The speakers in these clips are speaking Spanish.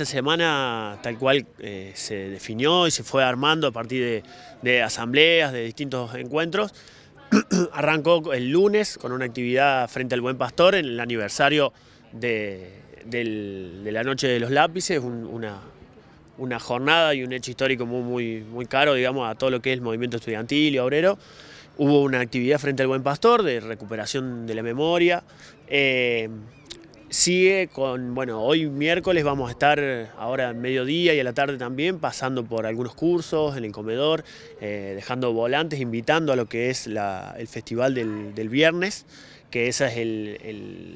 esta semana tal cual eh, se definió y se fue armando a partir de, asambleas, de distintos encuentros. Arrancó el lunes con una actividad frente al Buen Pastor en el aniversario de, la Noche de los Lápices, una, jornada y un hecho histórico muy, muy, caro, digamos, a todo lo que es el movimiento estudiantil y obrero. Hubo una actividad frente al Buen Pastor de recuperación de la memoria. Eh, sigue con, bueno, hoy miércoles vamos a estar ahora al mediodía y a la tarde también pasando por algunos cursos en el comedor, eh, dejando volantes, invitando a lo que es el festival del viernes que esa es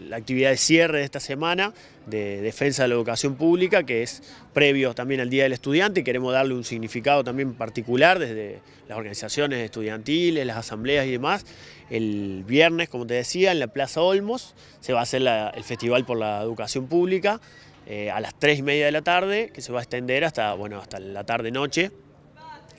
la actividad de cierre de esta semana de defensa de la educación pública, que es previo también al Día del Estudiante y queremos darle un significado también particular desde las organizaciones estudiantiles, las asambleas y demás. El viernes, como te decía, en la Plaza Olmos se va a hacer el Festival por la Educación Pública eh, a las tres y media de la tarde, que se va a extender hasta, bueno, hasta la tarde-noche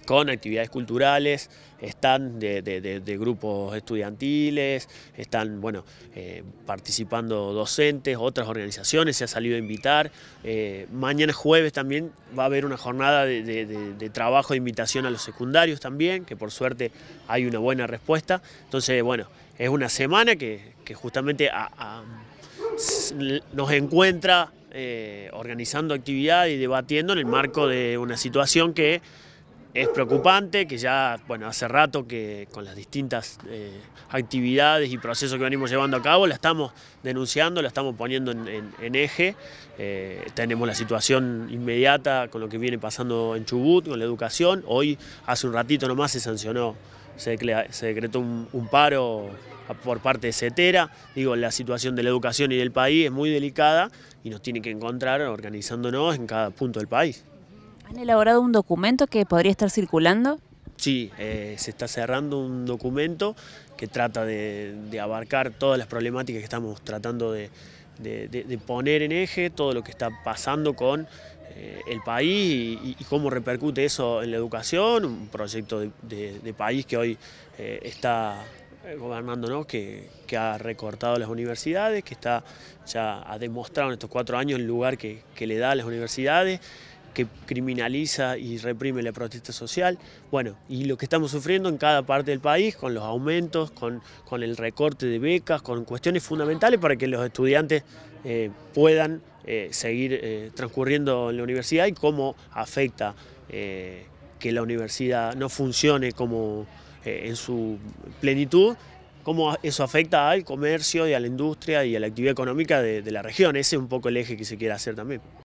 con actividades culturales, están de, grupos estudiantiles, están bueno, eh, participando docentes, otras organizaciones, se ha salido a invitar. Eh, mañana jueves también va a haber una jornada de, trabajo de invitación a los secundarios también, que por suerte hay una buena respuesta. Entonces, bueno, es una semana que, justamente nos encuentra eh, organizando actividad y debatiendo en el marco de una situación que es preocupante, que ya bueno, hace rato que con las distintas eh, actividades y procesos que venimos llevando a cabo, la estamos denunciando, la estamos poniendo en, eje. Eh, tenemos la situación inmediata con lo que viene pasando en Chubut, con la educación. Hoy, hace un ratito nomás, se sancionó, se, decretó un, un paro por parte de CETERA. Digo, la situación de la educación y del país es muy delicada y nos tiene que encontrar organizándonos en cada punto del país. ¿Han elaborado un documento que podría estar circulando? Sí, eh, se está cerrando un documento que trata de, abarcar todas las problemáticas que estamos tratando de, poner en eje, todo lo que está pasando con eh, el país y, cómo repercute eso en la educación, un proyecto de, país que hoy eh, está gobernando, que, ha recortado las universidades, que está ya ha demostrado en estos cuatro años el lugar que, que le da a las universidades que criminaliza y reprime la protesta social. Bueno, y lo que estamos sufriendo en cada parte del país, con los aumentos, con, el recorte de becas, con cuestiones fundamentales para que los estudiantes eh, puedan eh, seguir eh, transcurriendo en la universidad y cómo afecta que la universidad no funcione como en su plenitud cómo eso afecta al comercio y a la industria y a la actividad económica de la región. Ese es un poco el eje que se quiere hacer también.